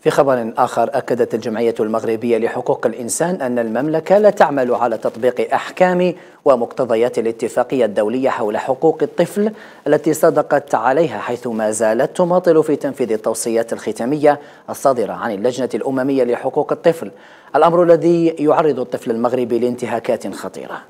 في خبر آخر أكدت الجمعية المغربية لحقوق الإنسان أن المملكة لا تعمل على تطبيق أحكام ومقتضيات الاتفاقية الدولية حول حقوق الطفل التي صدقت عليها حيث ما زالت تماطل في تنفيذ التوصيات الختامية الصادرة عن اللجنة الأممية لحقوق الطفل الأمر الذي يعرض الطفل المغربي لانتهاكات خطيرة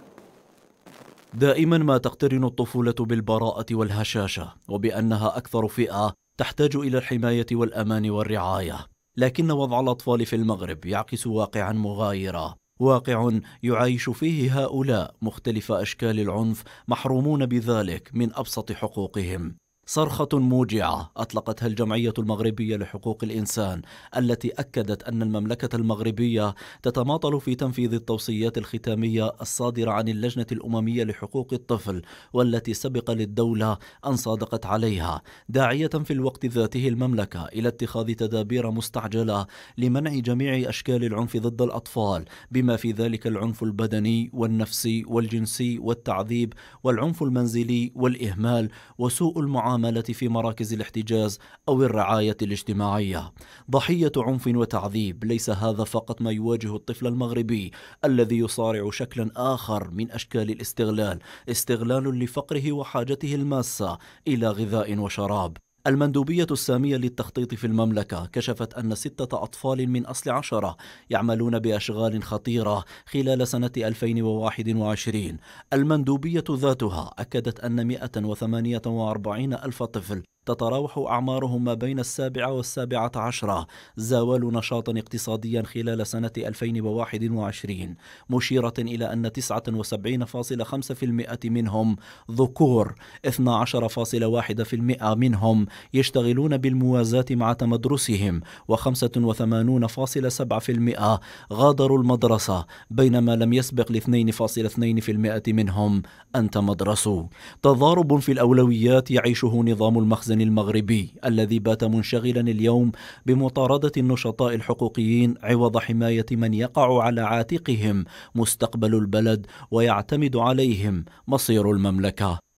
دائما ما تقترن الطفولة بالبراءة والهشاشة وبأنها أكثر فئة تحتاج إلى الحماية والأمان والرعاية لكن وضع الأطفال في المغرب يعكس واقعا مغايرا واقع يعايش فيه هؤلاء مختلف أشكال العنف محرومون بذلك من أبسط حقوقهم صرخة موجعة أطلقتها الجمعية المغربية لحقوق الإنسان التي أكدت أن المملكة المغربية تتماطل في تنفيذ التوصيات الختامية الصادرة عن اللجنة الأممية لحقوق الطفل والتي سبق للدولة أن صادقت عليها داعية في الوقت ذاته المملكة إلى اتخاذ تدابير مستعجلة لمنع جميع أشكال العنف ضد الأطفال بما في ذلك العنف البدني والنفسي والجنسي والتعذيب والعنف المنزلي والإهمال وسوء المعاملة المعاملة في مراكز الاحتجاز أو الرعاية الاجتماعية ضحية عنف وتعذيب ليس هذا فقط ما يواجه الطفل المغربي الذي يصارع شكلا آخر من أشكال الاستغلال استغلال لفقره وحاجته الماسة إلى غذاء وشراب المندوبية السامية للتخطيط في المملكة كشفت أن ستة أطفال من أصل عشرة يعملون بأشغال خطيرة خلال سنة 2021 المندوبية ذاتها أكدت أن 148 ألف طفل تتراوح أعمارهم ما بين السابعة والسابعة عشرة زاولوا نشاطا اقتصاديا خلال سنة 2021 مشيرة إلى أن 79.5% منهم ذكور 12.1% منهم يشتغلون بالموازاة مع تمدرسهم و85.7% غادروا المدرسة بينما لم يسبق ل 2.2% منهم أن تمدرسوا تضارب في الأولويات يعيشه نظام المخزن الوطني المغربي الذي بات منشغلا اليوم بمطاردة النشطاء الحقوقيين عوض حماية من يقع على عاتقهم مستقبل البلد ويعتمد عليهم مصير المملكة